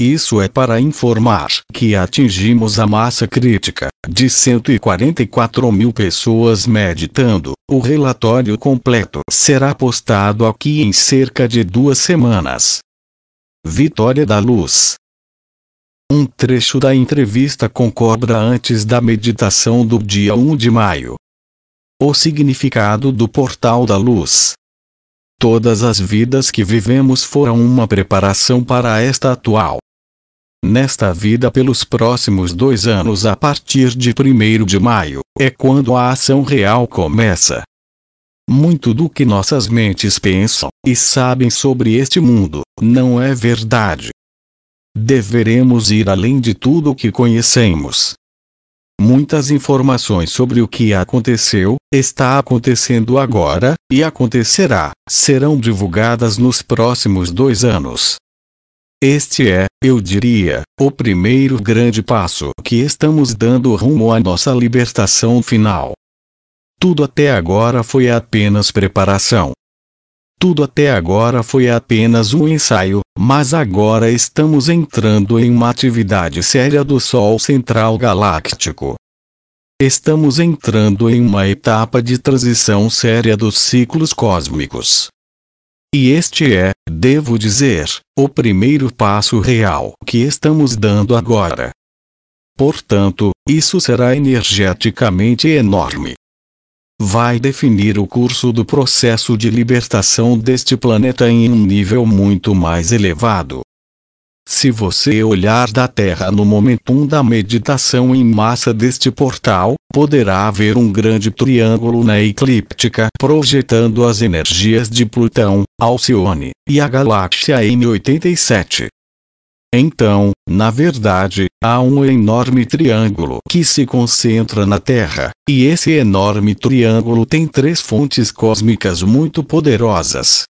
Isso é para informar que atingimos a massa crítica de 144 mil pessoas meditando. O relatório completo será postado aqui em cerca de duas semanas. Vitória da Luz. Um trecho da entrevista com Cobra antes da meditação do dia 1 de maio. O significado do Portal da Luz. Todas as vidas que vivemos foram uma preparação para esta atual nesta vida pelos próximos dois anos a partir de 1 de maio, é quando a ação real começa. Muito do que nossas mentes pensam e sabem sobre este mundo não é verdade. Deveremos ir além de tudo o que conhecemos. Muitas informações sobre o que aconteceu, está acontecendo agora e acontecerá serão divulgadas nos próximos dois anos. Este é, eu diria, o primeiro grande passo que estamos dando rumo à nossa libertação final. Tudo até agora foi apenas preparação. Tudo até agora foi apenas um ensaio, mas agora estamos entrando em uma atividade séria do Sol Central Galáctico. Estamos entrando em uma etapa de transição séria dos ciclos cósmicos. E este é, devo dizer, o primeiro passo real que estamos dando agora. Portanto, isso será energeticamente enorme. Vai definir o curso do processo de libertação deste planeta em um nível muito mais elevado. Se você olhar da Terra no momentum da meditação em massa deste portal, poderá ver um grande triângulo na eclíptica projetando as energias de Plutão, Alcione e a galáxia M87. Então, na verdade, há um enorme triângulo que se concentra na Terra, e esse enorme triângulo tem três fontes cósmicas muito poderosas.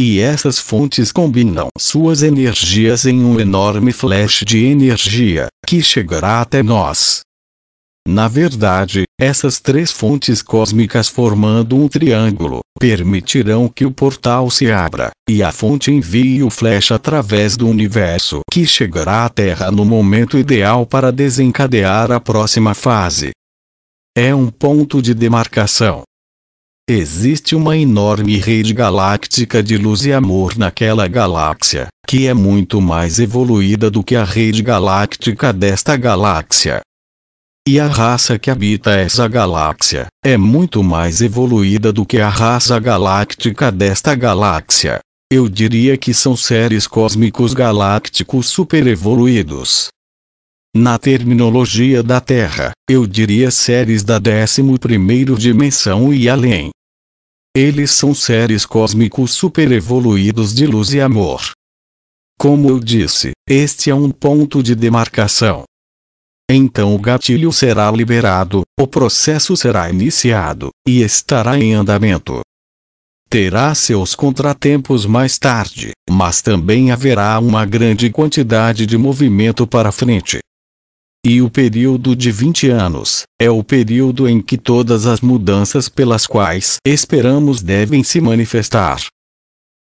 E essas fontes combinam suas energias em um enorme flash de energia, que chegará até nós. Na verdade, essas três fontes cósmicas formando um triângulo permitirão que o portal se abra e a fonte envie o flash através do universo que chegará à Terra no momento ideal para desencadear a próxima fase. É um ponto de demarcação Existe uma enorme rede galáctica de luz e amor naquela galáxia, que é muito mais evoluída do que a rede galáctica desta galáxia. E a raça que habita essa galáxia é muito mais evoluída do que a raça galáctica desta galáxia. Eu diria que são seres cósmicos galácticos superevoluídos, na terminologia da Terra, eu diria seres da 11 dimensão e além. Eles são seres cósmicos superevoluídos de luz e amor. Como eu disse, este é um ponto de demarcação. Então o gatilho será liberado, o processo será iniciado, e estará em andamento. Terá seus contratempos mais tarde, mas também haverá uma grande quantidade de movimento para frente, e o período de 20 anos é o período em que todas as mudanças pelas quais esperamos devem se manifestar.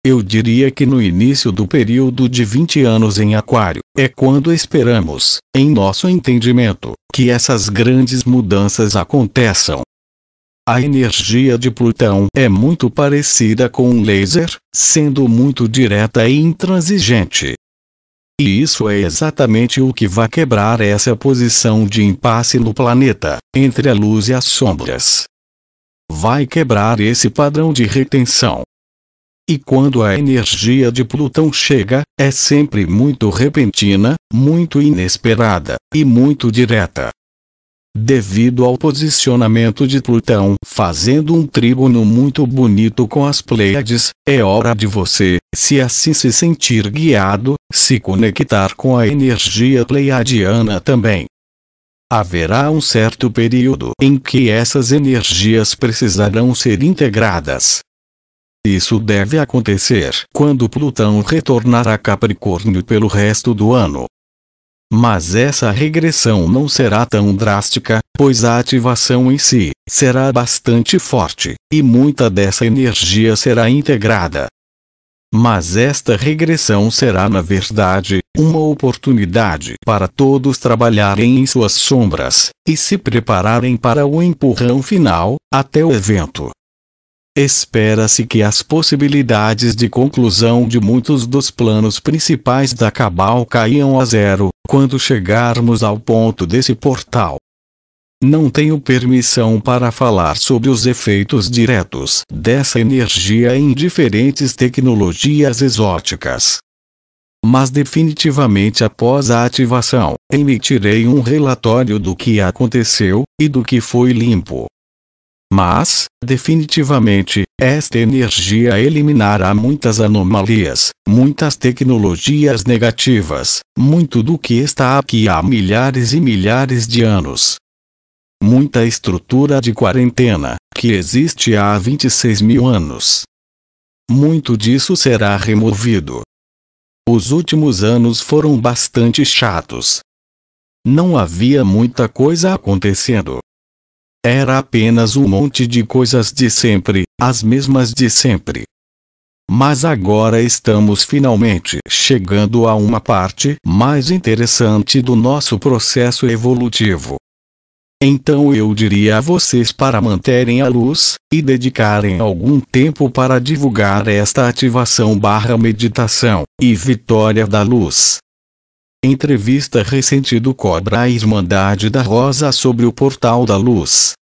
Eu diria que no início do período de 20 anos em Aquário, é quando esperamos, em nosso entendimento, que essas grandes mudanças aconteçam. A energia de Plutão é muito parecida com um laser, sendo muito direta e intransigente, e isso é exatamente o que vai quebrar essa posição de impasse no planeta, entre a luz e as sombras. Vai quebrar esse padrão de retenção. E quando a energia de Plutão chega, é sempre muito repentina, muito inesperada e muito direta devido ao posicionamento de Plutão fazendo um trígono muito bonito com as Pleiades, é hora de você, se assim se sentir guiado, se conectar com a energia pleiadiana também. Haverá um certo período em que essas energias precisarão ser integradas. Isso deve acontecer quando Plutão retornar a Capricórnio pelo resto do ano. Mas essa regressão não será tão drástica, pois a ativação em si será bastante forte, e muita dessa energia será integrada. Mas esta regressão será, na verdade, uma oportunidade para todos trabalharem em suas sombras e se prepararem para o empurrão final, até o evento Espera-se que as possibilidades de conclusão de muitos dos planos principais da Cabal caiam a zero, quando chegarmos ao ponto desse portal. Não tenho permissão para falar sobre os efeitos diretos dessa energia em diferentes tecnologias exóticas. Mas definitivamente após a ativação, emitirei um relatório do que aconteceu e do que foi limpo mas, definitivamente, esta energia eliminará muitas anomalias, muitas tecnologias negativas, muito do que está aqui há milhares e milhares de anos. Muita estrutura de quarentena, que existe há 26 mil anos. Muito disso será removido. Os últimos anos foram bastante chatos. Não havia muita coisa acontecendo. Era apenas um monte de coisas de sempre, as mesmas de sempre. Mas agora estamos finalmente chegando a uma parte mais interessante do nosso processo evolutivo. Então eu diria a vocês para manterem a luz e dedicarem algum tempo para divulgar esta ativação/meditação e vitória da luz. Entrevista recente do Cobra à Irmandade da Rosa sobre o Portal da Luz.